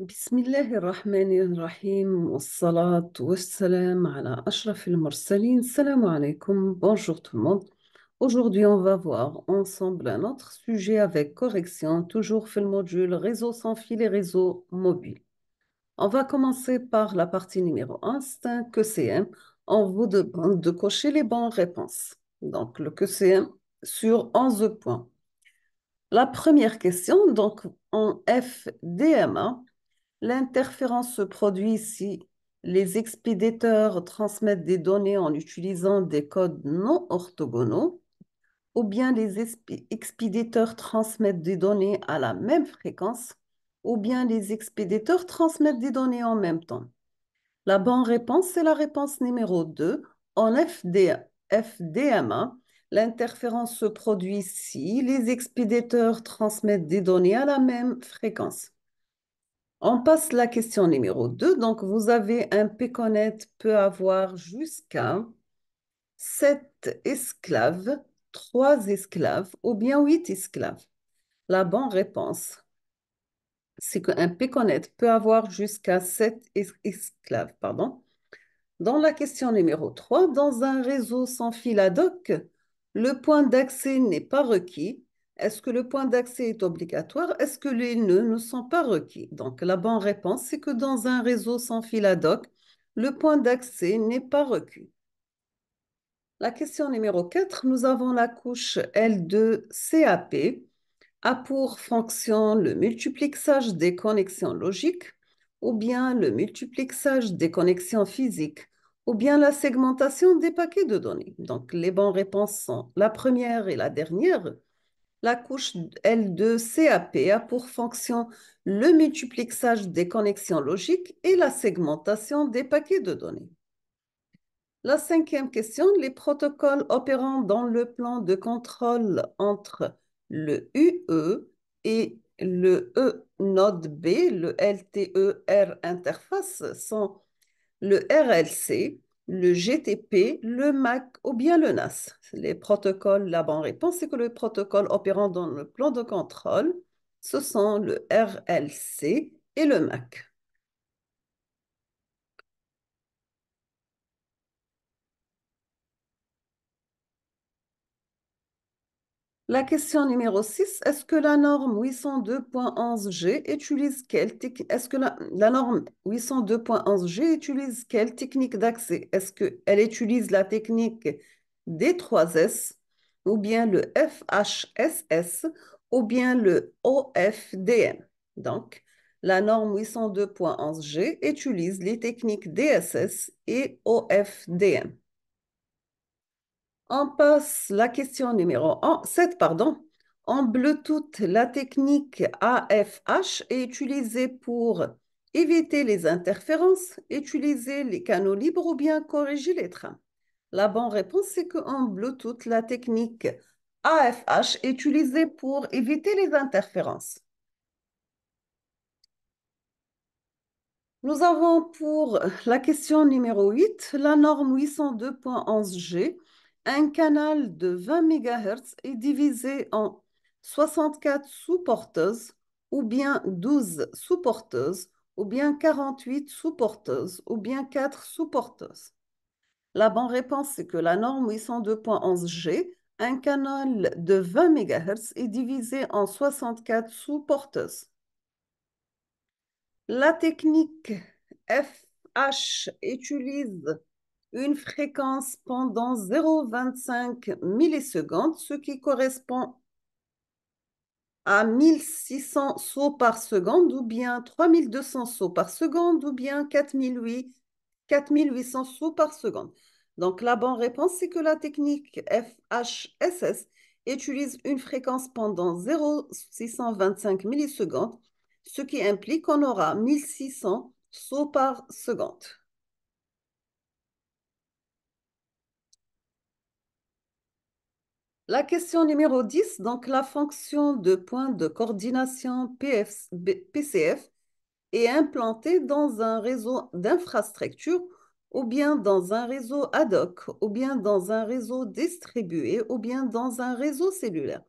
بسم الله الرحمن الرحيم والصلاة والسلام على أشرف المرسلين salam عليكم bonjour tout le monde Aujourd'hui, on va voir ensemble un autre sujet avec correction, toujours fait le module réseau sans fil et réseau mobile. On va commencer par la partie numéro 1, c'est un QCM. On vous demande de cocher les bonnes réponses. Donc, le QCM sur 11 points. La première question, donc en FDMA, L'interférence se produit si les expéditeurs transmettent des données en utilisant des codes non orthogonaux ou bien les expéditeurs transmettent des données à la même fréquence ou bien les expéditeurs transmettent des données en même temps. La bonne réponse, c'est la réponse numéro 2. En FDMA, l'interférence se produit si les expéditeurs transmettent des données à la même fréquence. On passe la question numéro 2. Donc, vous avez un péconnet peut avoir jusqu'à 7 esclaves, 3 esclaves ou bien 8 esclaves. La bonne réponse, c'est qu'un péconnet peut avoir jusqu'à 7 esclaves. Pardon. Dans la question numéro 3, dans un réseau sans fil ad hoc, le point d'accès n'est pas requis est-ce que le point d'accès est obligatoire Est-ce que les nœuds ne sont pas requis Donc, la bonne réponse, c'est que dans un réseau sans fil ad hoc, le point d'accès n'est pas requis. La question numéro 4, nous avons la couche L2 CAP a pour fonction le multiplexage des connexions logiques ou bien le multiplexage des connexions physiques ou bien la segmentation des paquets de données. Donc, les bonnes réponses sont la première et la dernière. La couche L2-CAP a pour fonction le multiplexage des connexions logiques et la segmentation des paquets de données. La cinquième question, les protocoles opérant dans le plan de contrôle entre le UE et le E node B, le LTER interface, sont le RLC, le GTP, le MAC ou bien le NAS. Les protocoles, la bonne réponse, c'est que le protocole opérant dans le plan de contrôle, ce sont le RLC et le MAC. La question numéro 6, est-ce que la norme 802.11G utilise quelle technique Est-ce que la, 802.11G utilise quelle technique d'accès Est-ce qu'elle utilise la technique D3S ou bien le FHSS ou bien le OFDM Donc, la norme 802.11G utilise les techniques DSS et OFDM. On passe la question numéro 1, 7, pardon. En Bluetooth, la technique AFH est utilisée pour éviter les interférences, utiliser les canaux libres ou bien corriger les trains. La bonne réponse, c'est qu'en Bluetooth, la technique AFH est utilisée pour éviter les interférences. Nous avons pour la question numéro 8, la norme 802.11G un canal de 20 MHz est divisé en 64 sous-porteuses ou bien 12 sous-porteuses ou bien 48 sous-porteuses ou bien 4 sous-porteuses. La bonne réponse, est que la norme 802.11g, un canal de 20 MHz, est divisé en 64 sous-porteuses. La technique FH utilise une fréquence pendant 0,25 millisecondes, ce qui correspond à 1600 sauts par seconde ou bien 3200 sauts par seconde ou bien 4800, sauts par seconde. Donc la bonne réponse, c'est que la technique FHSS utilise une fréquence pendant 0,625 millisecondes, ce qui implique qu'on aura 1600 sauts par seconde. La question numéro 10, donc la fonction de point de coordination PCF est implantée dans un réseau d'infrastructures ou bien dans un réseau ad hoc, ou bien dans un réseau distribué, ou bien dans un réseau cellulaire.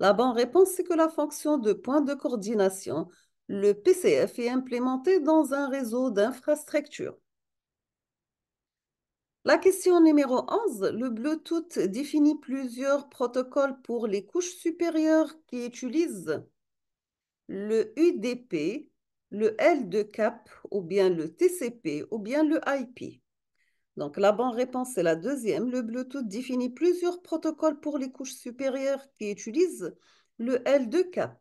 La bonne réponse, c'est que la fonction de point de coordination, le PCF, est implémentée dans un réseau d'infrastructures. La question numéro 11, le Bluetooth définit plusieurs protocoles pour les couches supérieures qui utilisent le UDP, le L2CAP ou bien le TCP ou bien le IP. Donc la bonne réponse est la deuxième. Le Bluetooth définit plusieurs protocoles pour les couches supérieures qui utilisent le L2CAP.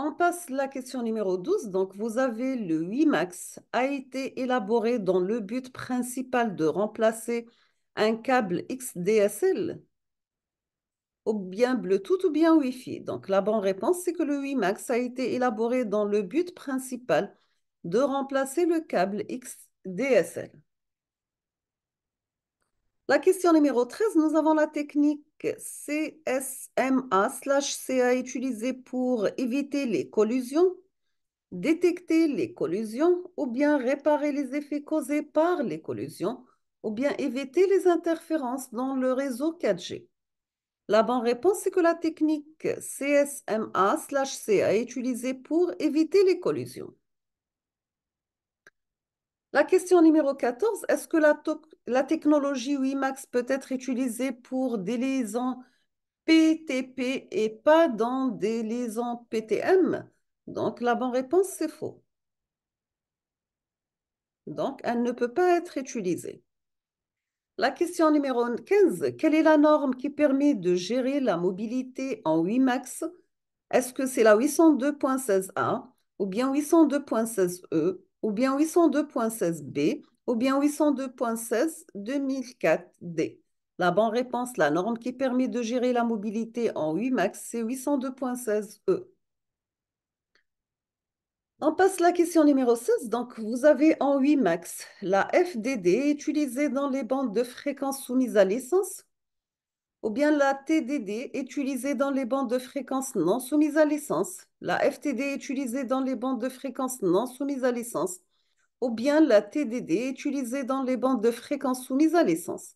On passe la question numéro 12. Donc, vous avez le 8 max a été élaboré dans le but principal de remplacer un câble XDSL ou bien Bluetooth ou bien Wi-Fi. Donc, la bonne réponse, c'est que le 8 max a été élaboré dans le but principal de remplacer le câble XDSL. La question numéro 13, nous avons la technique CSMA slash CA utilisée pour éviter les collusions, détecter les collusions ou bien réparer les effets causés par les collusions ou bien éviter les interférences dans le réseau 4G. La bonne réponse est que la technique CSMA slash CA est utilisée pour éviter les collusions. La question numéro 14, est-ce que la, la technologie WiMAX peut être utilisée pour des liaisons PTP et pas dans des liaisons PTM Donc la bonne réponse, c'est faux. Donc elle ne peut pas être utilisée. La question numéro 15, quelle est la norme qui permet de gérer la mobilité en WiMAX Est-ce que c'est la 802.16a ou bien 802.16e ou bien 802.16b, ou bien 802.16 2004d. La bonne réponse, la norme qui permet de gérer la mobilité en 8max, c'est 802.16e. E. On passe à la question numéro 16. Donc, vous avez en max la FDD utilisée dans les bandes de fréquences soumises à l'essence ou bien la TDD utilisée dans les bandes de fréquences non soumises à l'essence, la FTD utilisée dans les bandes de fréquences non soumises à l'essence, ou bien la TDD utilisée dans les bandes de fréquences soumises à l'essence.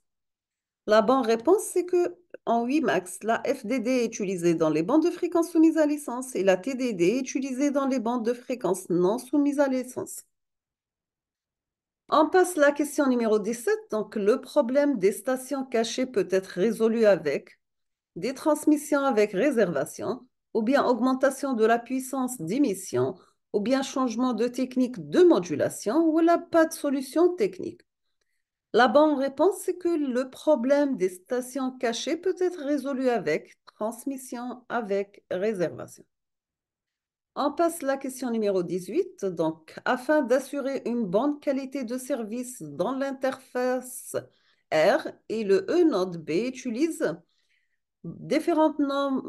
La bonne réponse, c'est que en 8 max, la FDD est utilisée dans les bandes de fréquences soumises à l'essence et la TDD est utilisée dans les bandes de fréquences non soumises à l'essence. On passe à la question numéro 17. Donc, le problème des stations cachées peut être résolu avec des transmissions avec réservation, ou bien augmentation de la puissance d'émission, ou bien changement de technique de modulation, ou là, pas de solution technique. La bonne réponse, c'est que le problème des stations cachées peut être résolu avec transmission avec réservation. On passe la question numéro 18. Donc, afin d'assurer une bonne qualité de service dans l'interface R et le E node B utilise différents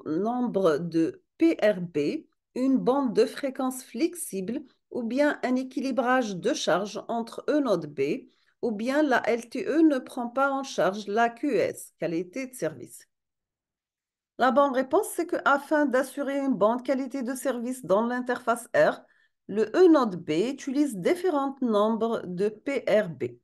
nombres de PRB, une bande de fréquence flexible ou bien un équilibrage de charge entre E node B ou bien la LTE ne prend pas en charge la QS, qualité de service. La bonne réponse, c'est que afin d'assurer une bonne qualité de service dans l'interface R, le E node B utilise différents nombres de PRB.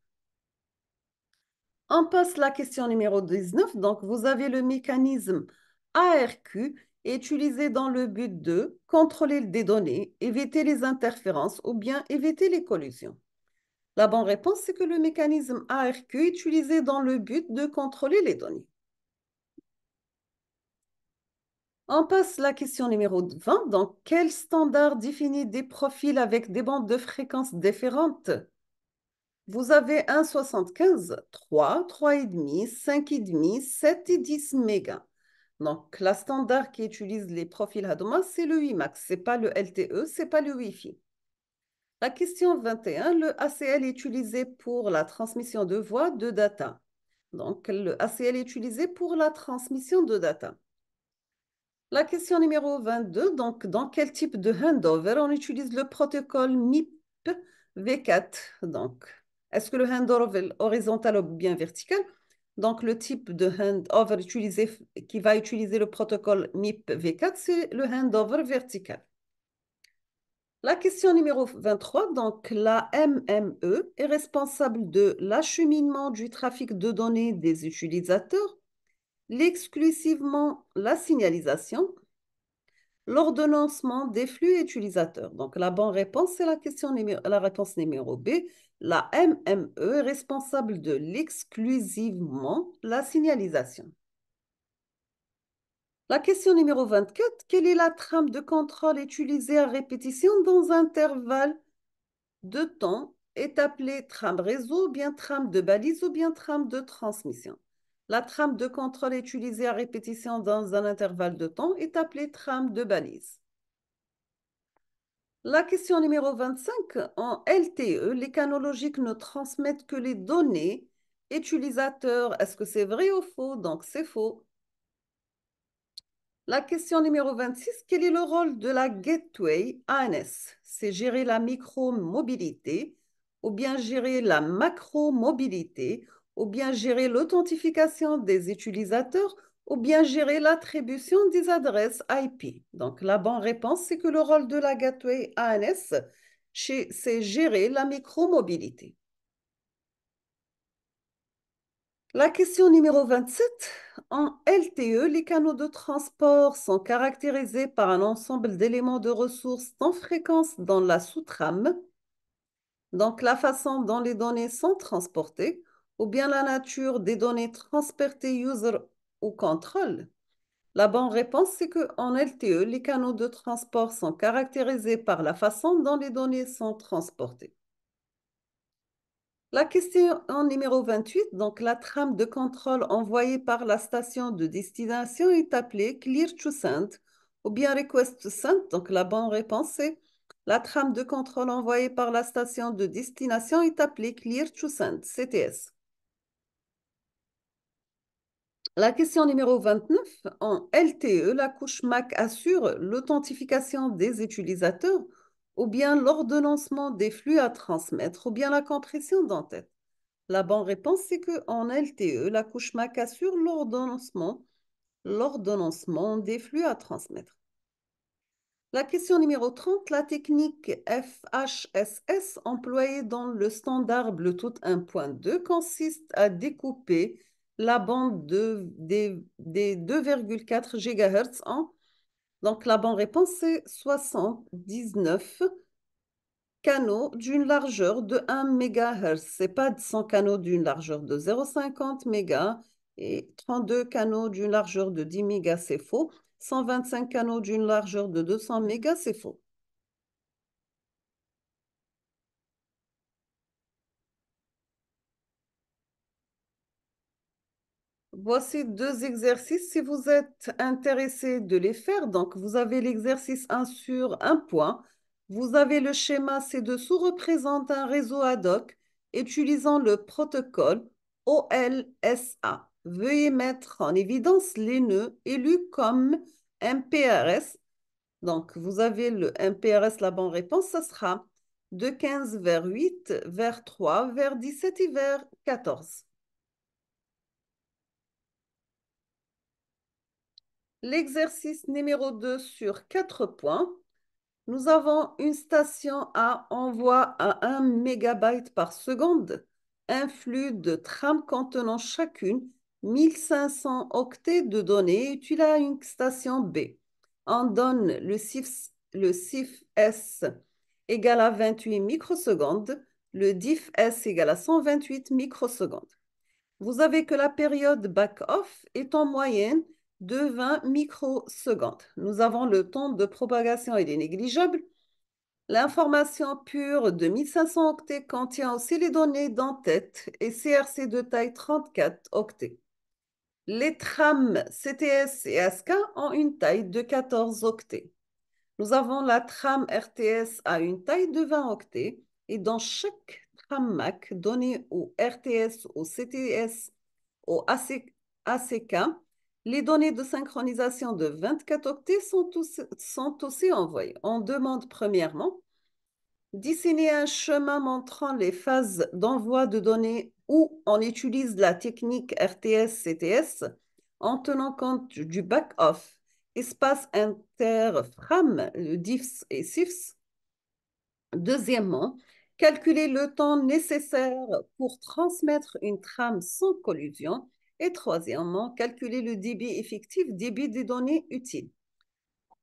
On passe la question numéro 19. Donc, vous avez le mécanisme ARQ utilisé dans le but de contrôler des données, éviter les interférences ou bien éviter les collusions. La bonne réponse, c'est que le mécanisme ARQ est utilisé dans le but de contrôler les données. On passe la question numéro 20. Dans quel standard définit des profils avec des bandes de fréquences différentes Vous avez 1,75, 3, 3,5, 5,5, 7 et 10 mégas. Donc, la standard qui utilise les profils Hadoma, c'est le WiMAX, c'est pas le LTE, c'est pas le Wi-Fi. La question 21, le ACL est utilisé pour la transmission de voix de data. Donc, le ACL est utilisé pour la transmission de data. La question numéro 22, donc dans quel type de handover on utilise le protocole MIP V4 Donc, est-ce que le handover horizontal ou bien vertical Donc, le type de handover utilisé, qui va utiliser le protocole MIP V4, c'est le handover vertical. La question numéro 23, donc la MME est responsable de l'acheminement du trafic de données des utilisateurs l'exclusivement la signalisation, l'ordonnancement des flux utilisateurs. Donc, la bonne réponse, c'est la, question la réponse numéro B. La MME est responsable de l'exclusivement la signalisation. La question numéro 24, quelle est la trame de contrôle utilisée à répétition dans un intervalle de temps est appelée trame réseau, bien trame de balise ou bien trame de transmission la trame de contrôle utilisée à répétition dans un intervalle de temps est appelée trame de balise. La question numéro 25, en LTE, les canaux logiques ne transmettent que les données utilisateurs. Est-ce que c'est vrai ou faux Donc c'est faux. La question numéro 26, quel est le rôle de la Gateway ANS C'est gérer la micro-mobilité ou bien gérer la macro-mobilité ou bien gérer l'authentification des utilisateurs, ou bien gérer l'attribution des adresses IP. Donc, la bonne réponse, c'est que le rôle de la gateway ANS, c'est gérer la micromobilité. La question numéro 27. En LTE, les canaux de transport sont caractérisés par un ensemble d'éléments de ressources en fréquence dans la sous-trame, donc la façon dont les données sont transportées, ou bien la nature des données transportées user ou contrôle La bonne réponse, c'est qu'en LTE, les canaux de transport sont caractérisés par la façon dont les données sont transportées. La question numéro 28, donc la trame de contrôle envoyée par la station de destination est appelée Clear to Send ou bien Request to Send. Donc la bonne réponse est la trame de contrôle envoyée par la station de destination est appelée Clear to Send, CTS. La question numéro 29, en LTE, la couche MAC assure l'authentification des utilisateurs ou bien l'ordonnancement des flux à transmettre ou bien la compression d'entête. La bonne réponse, c'est qu'en LTE, la couche MAC assure l'ordonnancement, l'ordonnancement des flux à transmettre. La question numéro 30, la technique FHSS employée dans le standard Bluetooth 1.2 consiste à découper la bande des, 2,4 GHz en. Donc la bande réponse, c'est 79 canaux d'une largeur de 1 MHz. Ce n'est pas 100 canaux d'une largeur de 0,50 MHz et 32 canaux d'une largeur de 10 MHz, c'est faux. 125 canaux d'une largeur de 200 MHz, c'est faux. voici deux exercices. Si vous êtes intéressé de les faire, donc vous avez l'exercice 1 sur 1 point. Vous avez le schéma ci-dessous représente un réseau ad hoc utilisant le protocole OLSA. Veuillez mettre en évidence les nœuds élus comme MPRS. Donc, vous avez le MPRS, la bonne réponse, ça sera de 15 vers 8, vers 3, vers 17 et vers 14. L'exercice numéro 2 sur 4 points. Nous avons une station A envoi à 1 MB par seconde, un flux de trames contenant chacune 1500 octets de données et tu une station B. On donne le SIF S égale à 28 microsecondes, le diff S égale à 128 microsecondes. Vous avez que la période back-off est en moyenne de 20 microsecondes. Nous avons le temps de propagation, il est négligeable. L'information pure de 1500 octets contient aussi les données d'entête et CRC de taille 34 octets. Les trames CTS et ASK ont une taille de 14 octets. Nous avons la trame RTS à une taille de 20 octets et dans chaque trame MAC donnée au RTS, au CTS, au ACK, les données de synchronisation de 24 octets sont, aussi envoyées. On demande premièrement dessiner un chemin montrant les phases d'envoi de données où on utilise la technique RTS-CTS en tenant compte du back-off, espace inter-FRAM, le DIFS et SIFS. Deuxièmement, calculer le temps nécessaire pour transmettre une trame sans collusion et troisièmement, calculer le débit effectif, débit des données utiles.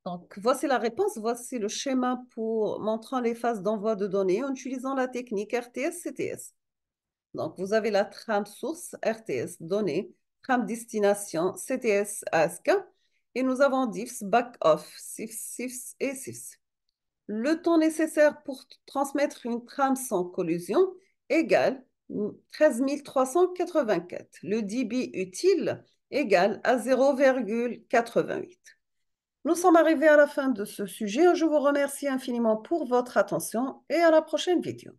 Donc, voici la réponse, voici le schéma pour montrant les phases d'envoi de données en utilisant la technique RTS-CTS. Donc, vous avez la trame source, RTS, données, trame destination, CTS, ASK, et nous avons DIFS, back-off, SIFS, SIFS et SIFS. Le temps nécessaire pour transmettre une trame sans collusion égale 13 384. Le dB utile égale à 0,88. Nous sommes arrivés à la fin de ce sujet. Je vous remercie infiniment pour votre attention et à la prochaine vidéo.